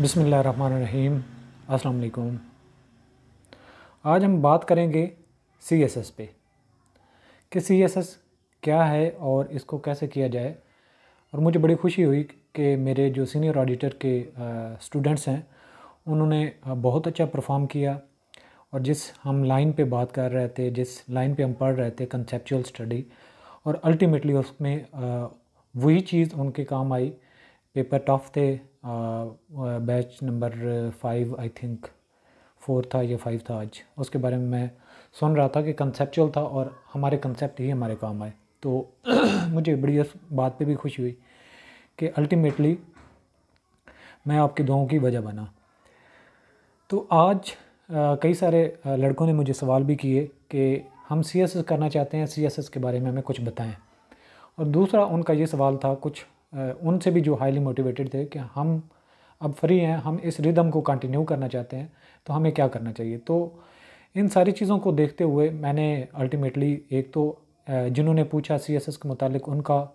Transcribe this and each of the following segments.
बिसमीम अस्सलाम आज हम बात करेंगे सी एस एस पे कि सी एस एस क्या है और इसको कैसे किया जाए और मुझे बड़ी खुशी हुई कि मेरे जो सीनियर ऑडिटर के स्टूडेंट्स हैं उन्होंने बहुत अच्छा परफॉर्म किया और जिस हम लाइन पे बात कर रहे थे जिस लाइन पे हम पढ़ रहे थे कंसेप्चुअल स्टडी और अल्टीमेटली उसमें वही चीज़ उनके काम आई पेपर टफ थे batch number five I think four था या फाइव था आज उसके बारे में मैं सुन रहा था कि कंसेप्चुअल था और हमारे कंसेप्ट ही हमारे काम आए तो मुझे बड़ी इस बात पे भी खुशी हुई कि अल्टीमेटली मैं आपके दुआओं की वजह बना तो आज कई सारे लड़कों ने मुझे सवाल भी किए कि हम सी करना चाहते हैं सी के बारे में हमें कुछ बताएं और दूसरा उनका ये सवाल था कुछ उनसे भी जो हाईली मोटिवेटेड थे कि हम अब फ्री हैं हम इस रिदम को कंटिन्यू करना चाहते हैं तो हमें क्या करना चाहिए तो इन सारी चीज़ों को देखते हुए मैंने अल्टीमेटली एक तो जिन्होंने पूछा सी एस एस के मुतालिक उनका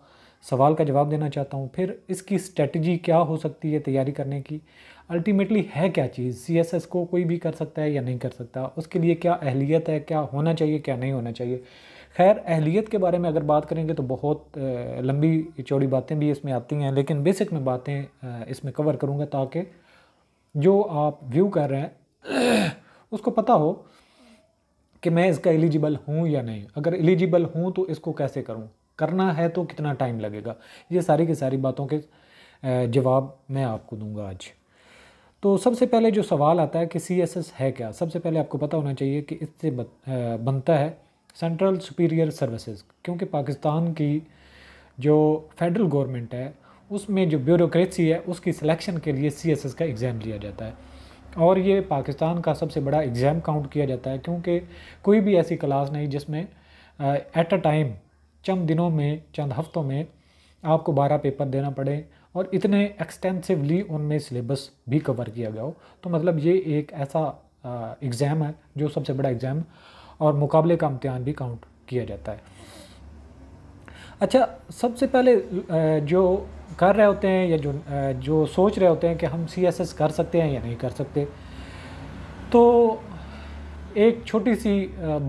सवाल का जवाब देना चाहता हूँ फिर इसकी स्ट्रेटजी क्या हो सकती है तैयारी करने की अल्टीमेटली है क्या चीज़ सी एस एस को कोई भी कर सकता है या नहीं कर सकता उसके लिए क्या अहलियत है क्या होना चाहिए क्या नहीं होना चाहिए खैर अहलियत के बारे में अगर बात करेंगे तो बहुत लंबी चौड़ी बातें भी इसमें आती हैं लेकिन बेसिक में बातें इसमें कवर करूँगा ताकि जो आप व्यू कर रहे हैं उसको पता हो कि मैं इसका एलिजिबल हूँ या नहीं अगर एलिजिबल हूँ तो इसको कैसे करूँ करना है तो कितना टाइम लगेगा ये सारी की सारी बातों के जवाब मैं आपको दूंगा आज तो सबसे पहले जो सवाल आता है कि सी है क्या सबसे पहले आपको पता होना चाहिए कि इससे बनता है सेंट्रल सुपीरियर सर्विसेज क्योंकि पाकिस्तान की जो फेडरल गवर्नमेंट है उसमें जो ब्यूरोसी है उसकी सिलेक्शन के लिए सी एस एस का एग्ज़ाम लिया जाता है और ये पाकिस्तान का सबसे बड़ा एग्ज़ाम काउंट किया जाता है क्योंकि कोई भी ऐसी क्लास नहीं जिसमें एट अ टाइम चंद दिनों में चंद हफ्तों में आपको बारह पेपर देना पड़े और इतने एक्सटेंसिवली उनमें सिलेबस भी कवर किया गया हो तो मतलब ये एक ऐसा एग्ज़ाम है जो सबसे बड़ा एग्ज़ाम और मुकाबले का इम्तहान भी काउंट किया जाता है अच्छा सबसे पहले जो कर रहे होते हैं या जो जो सोच रहे होते हैं कि हम सी एस एस कर सकते हैं या नहीं कर सकते तो एक छोटी सी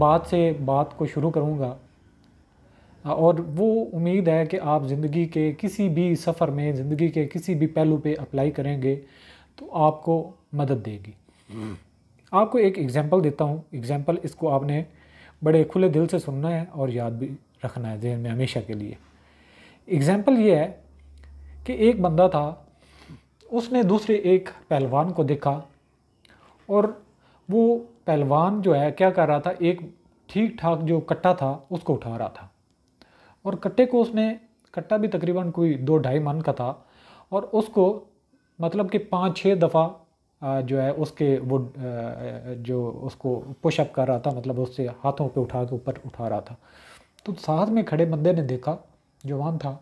बात से बात को शुरू करूँगा और वो उम्मीद है कि आप ज़िंदगी के किसी भी सफ़र में ज़िंदगी के किसी भी पहलू पे अप्लाई करेंगे तो आपको मदद देगी हम्म। आपको एक एग्जाम्पल देता हूँ एग्जाम्पल इसको आपने बड़े खुले दिल से सुनना है और याद भी रखना है जहन में हमेशा के लिए एग्ज़ाम्पल ये है कि एक बंदा था उसने दूसरे एक पहलवान को देखा और वो पहलवान जो है क्या कर रहा था एक ठीक ठाक जो कट्टा था उसको उठा रहा था और कट्टे को उसने कट्टा भी तकरीबन कोई दो ढाई मन का था और उसको मतलब कि पाँच छः दफ़ा जो है उसके वो जो उसको पुशअप कर रहा था मतलब उससे हाथों पे उठा के ऊपर उठा रहा था तो साथ में खड़े बंदे ने देखा जवान था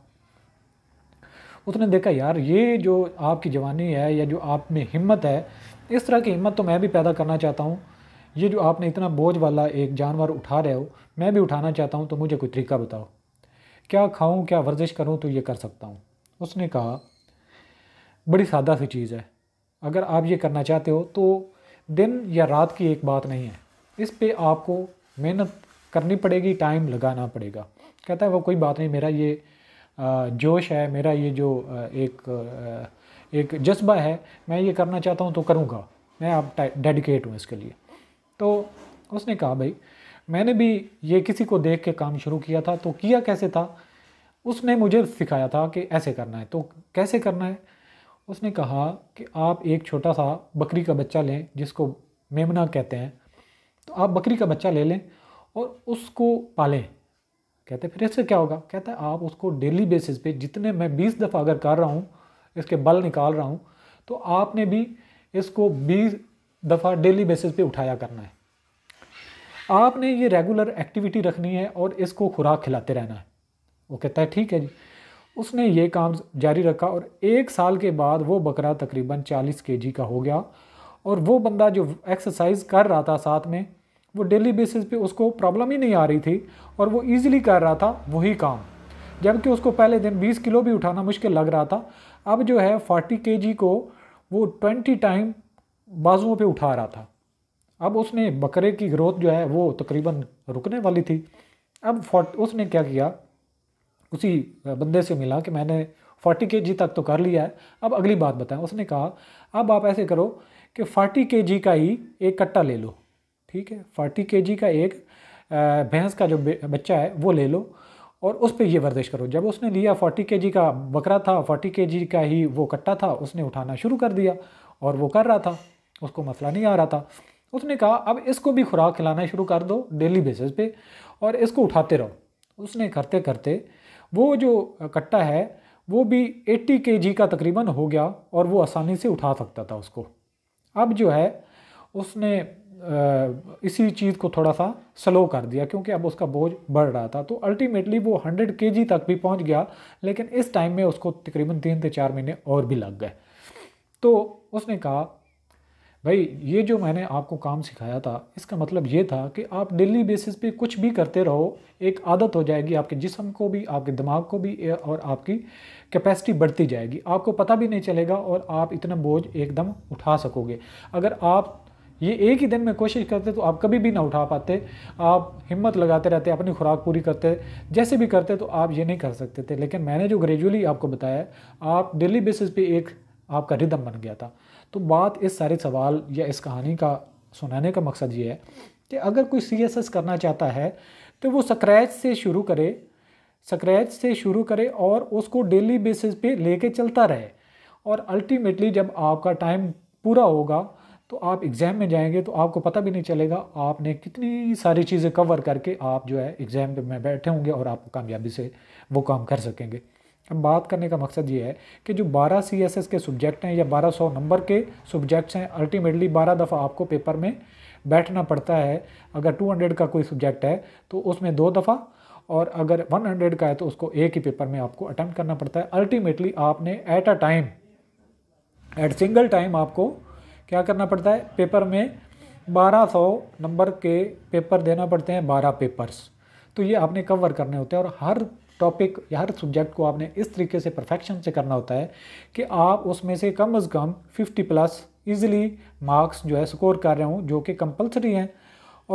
उसने देखा यार ये जो आपकी जवानी है या जो आप में हिम्मत है इस तरह की हिम्मत तो मैं भी पैदा करना चाहता हूँ ये जो आपने इतना बोझ वाला एक जानवर उठा रहे हो मैं भी उठाना चाहता हूँ तो मुझे कोई तरीका बताओ क्या खाऊँ क्या वर्जिश करूँ तो ये कर सकता हूँ उसने कहा बड़ी सादा सी चीज़ है अगर आप ये करना चाहते हो तो दिन या रात की एक बात नहीं है इस पे आपको मेहनत करनी पड़ेगी टाइम लगाना पड़ेगा कहता है वो कोई बात नहीं मेरा ये जोश है मेरा ये जो एक एक जज्बा है मैं ये करना चाहता हूँ तो करूँगा मैं आप डेडिकेट हूँ इसके लिए तो उसने कहा भाई मैंने भी ये किसी को देख के काम शुरू किया था तो किया कैसे था उसने मुझे सिखाया था कि ऐसे करना है तो कैसे करना है उसने कहा कि आप एक छोटा सा बकरी का बच्चा लें जिसको मेमना कहते हैं तो आप बकरी का बच्चा ले लें और उसको पालें कहते फिर इससे क्या होगा कहते हैं आप उसको डेली बेसिस पे जितने मैं बीस दफ़ा अगर कर रहा हूँ इसके बल निकाल रहा हूँ तो आपने भी इसको बीस दफ़ा डेली बेसिस पे उठाया करना है आपने ये रेगुलर एक्टिविटी रखनी है और इसको खुराक खिलाते रहना है वो कहता है ठीक है जी उसने ये काम जारी रखा और एक साल के बाद वो बकरा तकरीबन 40 के का हो गया और वो बंदा जो एक्सरसाइज कर रहा था साथ में वो डेली बेसिस पे उसको प्रॉब्लम ही नहीं आ रही थी और वो इजीली कर रहा था वही काम जबकि उसको पहले दिन 20 किलो भी उठाना मुश्किल लग रहा था अब जो है 40 के को वो 20 टाइम बाजुओं पे उठा रहा था अब उसने बकरे की ग्रोथ जो है वो तकरीबन रुकने वाली थी अब उसने क्या किया उसी बंदे से मिला कि मैंने फोर्टी के जी तक तो कर लिया है अब अगली बात बताएं उसने कहा अब आप ऐसे करो कि फोर्टी के जी का ही एक कट्टा ले लो ठीक है फोर्टी के जी का एक भैंस का जो बच्चा है वो ले लो और उस पर ये वर्जिश करो जब उसने लिया फोर्टी के जी का बकरा था फोर्टी के जी का ही वो कट्टा था उसने उठाना शुरू कर दिया और वो कर रहा था उसको मसला नहीं आ रहा था उसने कहा अब इसको भी खुराक खिलाना शुरू कर दो डेली बेसिस पे और इसको उठाते रहो उसने करते करते वो जो कट्टा है वो भी 80 के का तकरीबन हो गया और वो आसानी से उठा सकता था उसको अब जो है उसने इसी चीज़ को थोड़ा सा स्लो कर दिया क्योंकि अब उसका बोझ बढ़ रहा था तो अल्टीमेटली वो 100 के तक भी पहुंच गया लेकिन इस टाइम में उसको तकरीबन तीन से चार महीने और भी लग गए तो उसने कहा भाई ये जो मैंने आपको काम सिखाया था इसका मतलब ये था कि आप डेली बेसिस पे कुछ भी करते रहो एक आदत हो जाएगी आपके जिसम को भी आपके दिमाग को भी और आपकी कैपेसिटी बढ़ती जाएगी आपको पता भी नहीं चलेगा और आप इतना बोझ एकदम उठा सकोगे अगर आप ये एक ही दिन में कोशिश करते तो आप कभी भी ना उठा पाते आप हिम्मत लगाते रहते अपनी खुराक पूरी करते जैसे भी करते तो आप ये नहीं कर सकते थे लेकिन मैंने जो ग्रेजुअली आपको बताया आप डेली बेसिस पे एक आपका रिदम बन गया था तो बात इस सारे सवाल या इस कहानी का सुनाने का मकसद ये है कि अगर कोई सी करना चाहता है तो वो स्क्रैच से शुरू करे स्क्रैच से शुरू करे और उसको डेली बेसिस पे लेके चलता रहे और अल्टीमेटली जब आपका टाइम पूरा होगा तो आप एग्ज़ाम में जाएंगे तो आपको पता भी नहीं चलेगा आपने कितनी सारी चीज़ें कवर करके आप जो है एग्ज़ाम में बैठे होंगे और आप कामयाबी से वो काम कर सकेंगे अब बात करने का मकसद ये है कि जो 12 सी के सब्जेक्ट हैं या 1200 नंबर के सब्जेक्ट्स हैं अल्टीमेटली 12 दफ़ा आपको पेपर में बैठना पड़ता है अगर 200 का कोई सब्जेक्ट है तो उसमें दो दफ़ा और अगर 100 का है तो उसको एक ही पेपर में आपको अटैम्प्ट करना पड़ता है अल्टीमेटली आपने at a time at single time आपको क्या करना पड़ता है पेपर में बारह नंबर के पेपर देना पड़ते हैं बारह पेपर्स तो ये आपने कवर करने होते हैं और हर टॉपिक या हर सब्जेक्ट को आपने इस तरीके से परफेक्शन से करना होता है कि आप उसमें से कम अज़ कम फिफ्टी प्लस ईज़िली मार्क्स जो है स्कोर कर रहे हों जो कि कंपलसरी हैं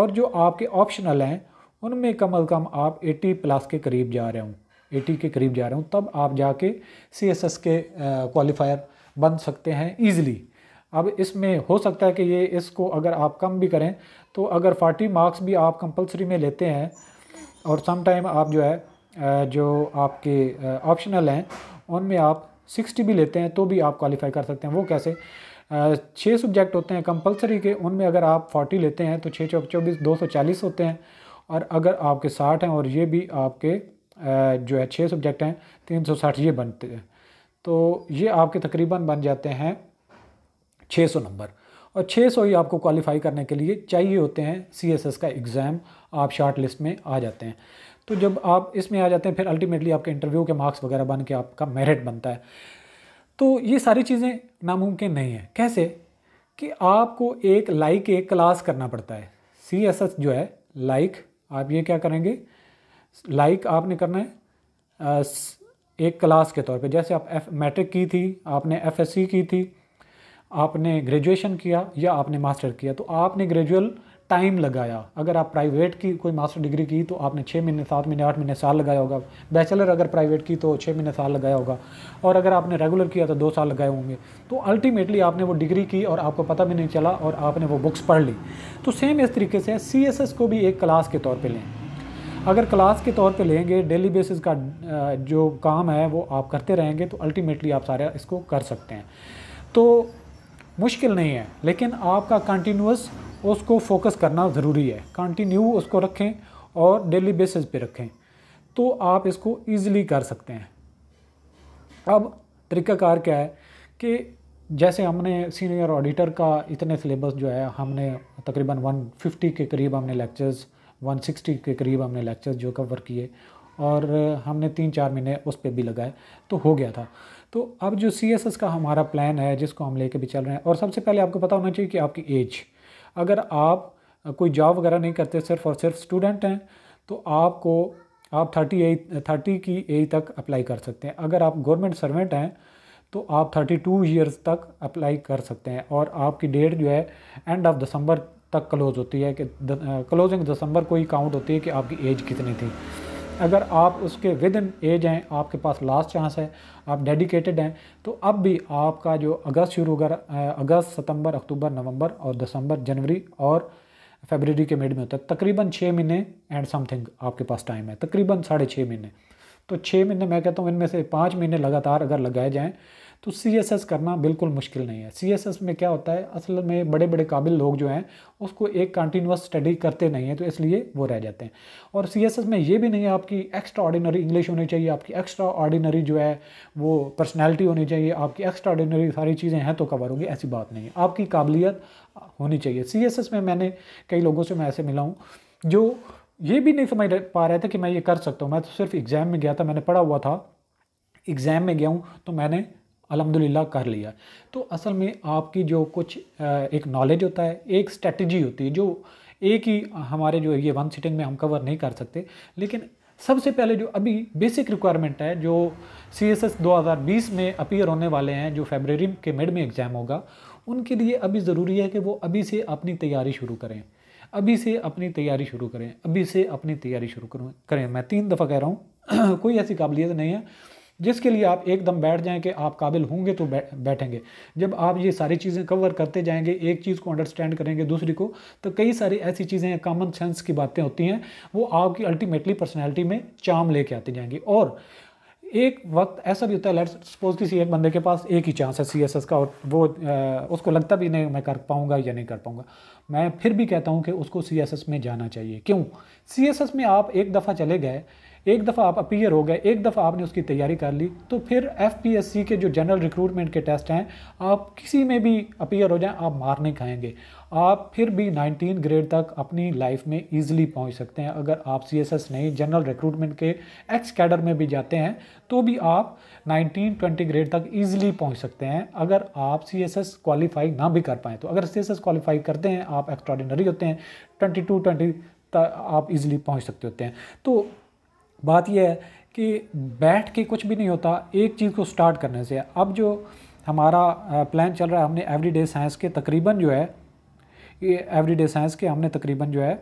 और जो आपके ऑप्शनल हैं उनमें कम अज़ कम आप 80 प्लस के करीब जा रहे हों 80 के करीब जा रहे हों तब आप जाके सी एस एस के क्वालिफायर बन सकते हैं ईज़िली अब इसमें हो सकता है कि ये इसको अगर आप कम भी करें तो अगर 40 मार्क्स भी आप कंपलसरी में लेते हैं और सम टाइम आप जो है जो आपके ऑप्शनल हैं उनमें आप 60 भी लेते हैं तो भी आप क्वालिफाई कर सकते हैं वो कैसे छः सब्जेक्ट होते हैं कंपलसरी के उनमें अगर आप 40 लेते हैं तो छः चौक चौबीस दो सौ चालीस होते हैं और अगर आपके साठ हैं और ये भी आपके जो है छः सब्जेक्ट हैं तीन सौ साठ ये बनते हैं तो ये आपके तकरीबन बन जाते हैं छः सौ नंबर और छः सौ ही आपको क्वालिफाई करने के लिए चाहिए होते हैं सी एस एस का एग्ज़ाम आप शार्ट लिस्ट में आ जाते हैं तो जब आप इसमें आ जाते हैं फिर अल्टीमेटली आपके इंटरव्यू के मार्क्स वगैरह बन के आपका मेरिट बनता है तो ये सारी चीज़ें नामुमकिन नहीं है कैसे कि आपको एक लाइक एक क्लास करना पड़ता है सी एस एस जो है लाइक आप ये क्या करेंगे लाइक आपने करना है एक क्लास के तौर पे जैसे आप एफ मैट्रिक की थी आपने एफ एस सी की थी आपने ग्रेजुएशन किया या आपने मास्टर किया तो आपने ग्रेजुअल टाइम लगाया अगर आप प्राइवेट की कोई मास्टर डिग्री की तो आपने छः महीने सात महीने आठ महीने साल लगाया होगा बैचलर अगर प्राइवेट की तो छः महीने साल लगाया होगा और अगर आपने रेगुलर किया तो दो साल लगाए होंगे तो अल्टीमेटली आपने वो डिग्री की और आपको पता भी नहीं चला और आपने वो बुक्स पढ़ ली तो सेम इस तरीके से सी को भी एक क्लास के तौर पर लें अगर क्लास के तौर पर लेंगे डेली बेसिस का जो काम है वो आप करते रहेंगे तो अल्टीमेटली आप सारे इसको कर सकते हैं तो मुश्किल नहीं है लेकिन आपका कंटिन्यूस उसको फोकस करना ज़रूरी है कंटिन्यू उसको रखें और डेली बेसिस पे रखें तो आप इसको ईज़िली कर सकते हैं अब तरीकाकार क्या है कि जैसे हमने सीनियर ऑडिटर का इतने सिलेबस जो है हमने तकरीबन 150 के करीब हमने लेक्चर्स 160 के करीब हमने लेक्चर्स जो कवर किए और हमने तीन चार महीने उस पर भी लगाए तो हो गया था तो अब जो सी का हमारा प्लान है जिसको हम ले भी चल रहे हैं और सबसे पहले आपको पता होना चाहिए कि आपकी एज अगर आप कोई जॉब वगैरह नहीं करते सिर्फ और सिर्फ स्टूडेंट हैं तो आपको आप थर्टी एज थर्टी की एज तक अप्लाई कर सकते हैं अगर आप गवर्नमेंट सर्वेंट हैं तो आप थर्टी टू ईयर्स तक अप्लाई कर सकते हैं और आपकी डेट जो है एंड ऑफ दिसंबर तक क्लोज होती है कि क्लोजिंग दिसंबर को ही काउंट होती है कि आपकी एज कितनी थी अगर आप उसके विद इन एज हैं आपके पास लास्ट चांस है आप डेडिकेटेड हैं तो अब भी आपका जो अगस्त शुरू होगा अगस्त सितंबर अक्टूबर नवंबर और दिसंबर जनवरी और फेबररी के मिड में होता है तकरीबन छः महीने एंड समथिंग आपके पास टाइम है तकरीबन साढ़े छः महीने तो छः महीने मैं कहता हूँ इनमें से पाँच महीने लगातार अगर लगाए जाएँ तो सी एस एस करना बिल्कुल मुश्किल नहीं है सी एस एस में क्या होता है असल में बड़े बड़े काबिल लोग जो हैं उसको एक कंटिन्यूस स्टडी करते नहीं हैं तो इसलिए वो रह जाते हैं और सी एस एस में ये भी नहीं है आपकी एक्स्ट्रा ऑर्डिनरी इंग्लिश होनी चाहिए आपकी एक्स्ट्रा ऑर्डिनरी जो है वो पर्सनैलिटी होनी चाहिए आपकी एक्स्ट्रा ऑर्डिनरी सारी चीज़ें हैं तो कवर होगी ऐसी बात नहीं है आपकी काबिलियत होनी चाहिए सी एस एस में मैंने कई लोगों से मैं ऐसे मिला हूँ जो ये भी नहीं समझ पा रहे थे कि मैं ये कर सकता हूँ मैं तो सिर्फ एग्ज़ाम में गया था मैंने पढ़ा हुआ था एग्ज़ाम में गया हूँ तो मैंने अलहमदिल्ला कर लिया तो असल में आपकी जो कुछ एक नॉलेज होता है एक स्ट्रेटजी होती है जो एक ही हमारे जो ये वन सीटिंग में हम कवर नहीं कर सकते लेकिन सबसे पहले जो अभी बेसिक रिक्वायरमेंट है जो सी एस एस दो हज़ार बीस में अपीयर होने वाले हैं जो फेबररी के मिड में एग्ज़ाम होगा उनके लिए अभी ज़रूरी है कि वो अभी से अपनी तैयारी शुरू करें अभी से अपनी तैयारी शुरू करें अभी से अपनी तैयारी शुरू करूँ करें मैं तीन दफ़ा कह रहा हूँ कोई ऐसी काबिलियत नहीं है जिसके लिए आप एकदम बैठ जाएं कि आप काबिल होंगे तो बैठेंगे जब आप ये सारी चीज़ें कवर करते जाएंगे एक चीज़ को अंडरस्टैंड करेंगे दूसरी को तो कई सारी ऐसी चीज़ें कॉमन सेंस की बातें होती हैं वो आपकी अल्टीमेटली पर्सनैलिटी में चाम लेके आती जाएंगी और एक वक्त ऐसा भी होता है लेट्स सपोज किसी एक बंदे के पास एक ही चांस है सी का और वो आ, उसको लगता भी नहीं मैं कर पाऊँगा या नहीं कर पाऊँगा मैं फिर भी कहता हूँ कि उसको सी में जाना चाहिए क्यों सी में आप एक दफ़ा चले गए एक दफ़ा आप अपीयर हो गए एक दफ़ा आपने उसकी तैयारी कर ली तो फिर एफ के जो जनरल रिक्रूटमेंट के टेस्ट हैं आप किसी में भी अपीयर हो जाएं आप मार नहीं खाएंगे आप फिर भी 19 ग्रेड तक अपनी लाइफ में इजीली पहुंच सकते हैं अगर आप सी नहीं जनरल रिक्रूटमेंट के एक्स कैडर में भी जाते हैं तो भी आप 19 20 ग्रेड तक इजीली पहुंच सकते हैं अगर आप सी क्वालिफाई ना भी कर पाएँ तो अगर सी क्वालिफाई करते हैं आप एक्स्ट्रॉडिनरी होते हैं ट्वेंटी टू ट्वेंटी आप इजीली पहुंच सकते होते हैं तो बात यह है कि बैठ के कुछ भी नहीं होता एक चीज़ को स्टार्ट करने से अब जो हमारा प्लान चल रहा है हमने एवरीडे साइंस के तकरीबन जो है ये एवरीडे साइंस के हमने तकरीबन जो है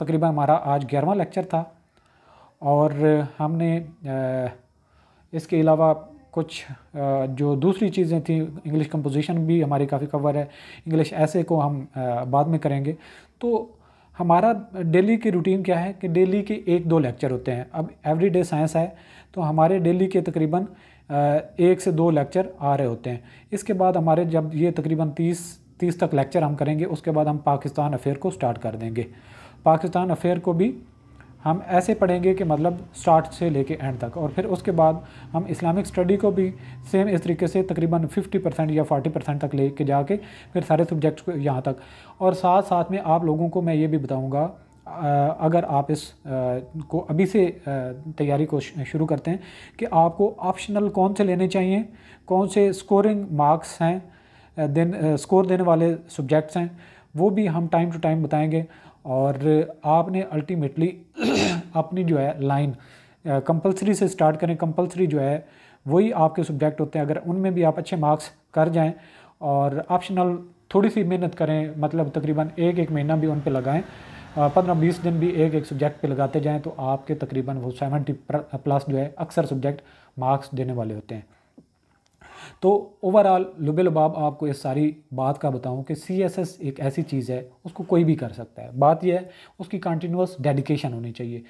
तकरीबन हमारा आज ग्यारहवा लेक्चर था और हमने इसके अलावा कुछ जो दूसरी चीज़ें थी इंग्लिश कंपोजिशन भी हमारी काफ़ी कवर है इंग्लिश ऐसे को हम बाद में करेंगे तो हमारा डेली की रूटीन क्या है कि डेली के एक दो लेक्चर होते हैं अब एवरी डे साइंस है तो हमारे डेली के तकरीबन एक से दो लेक्चर आ रहे होते हैं इसके बाद हमारे जब ये तकरीबन तीस तीस तक लेक्चर हम करेंगे उसके बाद हम पाकिस्तान अफेयर को स्टार्ट कर देंगे पाकिस्तान अफेयर को भी हम ऐसे पढ़ेंगे कि मतलब स्टार्ट से लेके एंड तक और फिर उसके बाद हम इस्लामिक स्टडी को भी सेम इस तरीके से तकरीबन 50 परसेंट या 40 परसेंट तक लेके जाके फिर सारे सब्जेक्ट्स को यहाँ तक और साथ साथ में आप लोगों को मैं ये भी बताऊँगा अगर आप इस को अभी से तैयारी को शुरू करते हैं कि आपको ऑप्शनल कौन से लेने चाहिए कौन से स्कोरिंग मार्क्स हैं देन स्कोर देने वाले सब्जेक्ट्स हैं वो भी हम टाइम टू टाइम बताएंगे और आपने अल्टीमेटली अपनी जो है लाइन कंपलसरी से स्टार्ट करें कंपलसरी जो है वही आपके सब्जेक्ट होते हैं अगर उनमें भी आप अच्छे मार्क्स कर जाएं और ऑप्शनल थोड़ी सी मेहनत करें मतलब तकरीबन एक एक महीना भी उन पर लगाएं पंद्रह बीस दिन भी एक एक सब्जेक्ट पे लगाते जाएं तो आपके तकरीबन वो सेवेंटी प्लस जो है अक्सर सब्जेक्ट मार्क्स देने वाले होते हैं तो ओवरऑल लुबे लबाब आपको इस सारी बात का बताऊं कि सी एस एस एक ऐसी चीज़ है उसको कोई भी कर सकता है बात यह है उसकी कंटिन्यूस डेडिकेशन होनी चाहिए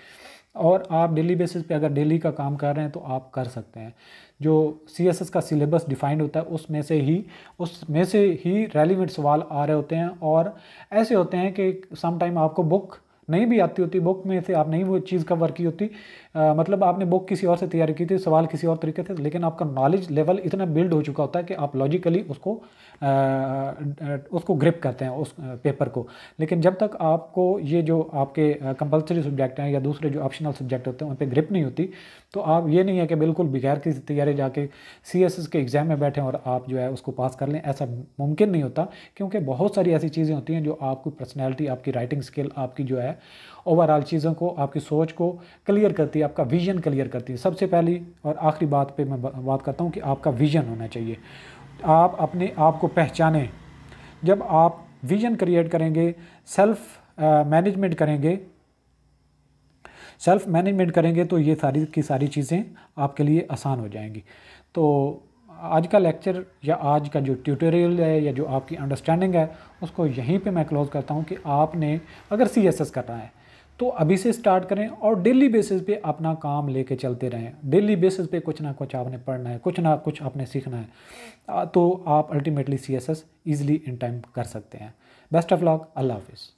और आप डेली बेसिस पे अगर डेली का काम कर रहे हैं तो आप कर सकते हैं जो सी एस एस का सिलेबस डिफाइंड होता है उसमें से ही उसमें से ही रेलिवेंट सवाल आ रहे होते हैं और ऐसे होते हैं कि समटाइम आपको बुक नहीं भी आती होती बुक में से आप नहीं वो चीज़ कवर की होती आ, मतलब आपने बुक किसी और से तैयारी की थी सवाल किसी और तरीके से लेकिन आपका नॉलेज लेवल इतना बिल्ड हो चुका होता है कि आप लॉजिकली उसको आ, उसको ग्रिप करते हैं उस पेपर को लेकिन जब तक आपको ये जो आपके कंपलसरी सब्जेक्ट हैं या दूसरे जो ऑप्शनल सब्जेक्ट होते हैं उन पर ग्रिप नहीं होती तो आप ये नहीं है कि बिल्कुल बगैर किसी तैयारी जाके सी के एग्ज़ाम में बैठें और आप जो है उसको पास कर लें ऐसा मुमकिन नहीं होता क्योंकि बहुत सारी ऐसी चीज़ें होती हैं जो आपकी पर्सनैलिटी आपकी राइटिंग स्किल आपकी जो है ओवरऑल चीज़ों को आपकी सोच को क्लियर करती है आपका विजन क्लियर करती है सबसे पहली और आखिरी बात पे मैं बात करता हूँ कि आपका विजन होना चाहिए आप अपने आप को पहचानें जब आप विजन क्रिएट करेंगे सेल्फ मैनेजमेंट करेंगे सेल्फ मैनेजमेंट करेंगे तो ये सारी की सारी चीज़ें आपके लिए आसान हो जाएंगी तो आज का लेक्चर या आज का जो ट्यूटोरियल है या जो आपकी अंडरस्टैंडिंग है उसको यहीं पे मैं क्लोज़ करता हूँ कि आपने अगर सी एस एस करना है तो अभी से स्टार्ट करें और डेली बेसिस पे अपना काम लेके चलते रहें डेली बेसिस पे कुछ ना कुछ आपने पढ़ना है कुछ ना कुछ आपने सीखना है तो आप ultimately C S S easily in time कर सकते हैं बेस्ट ऑफ लॉक अल्लाह हाफिज़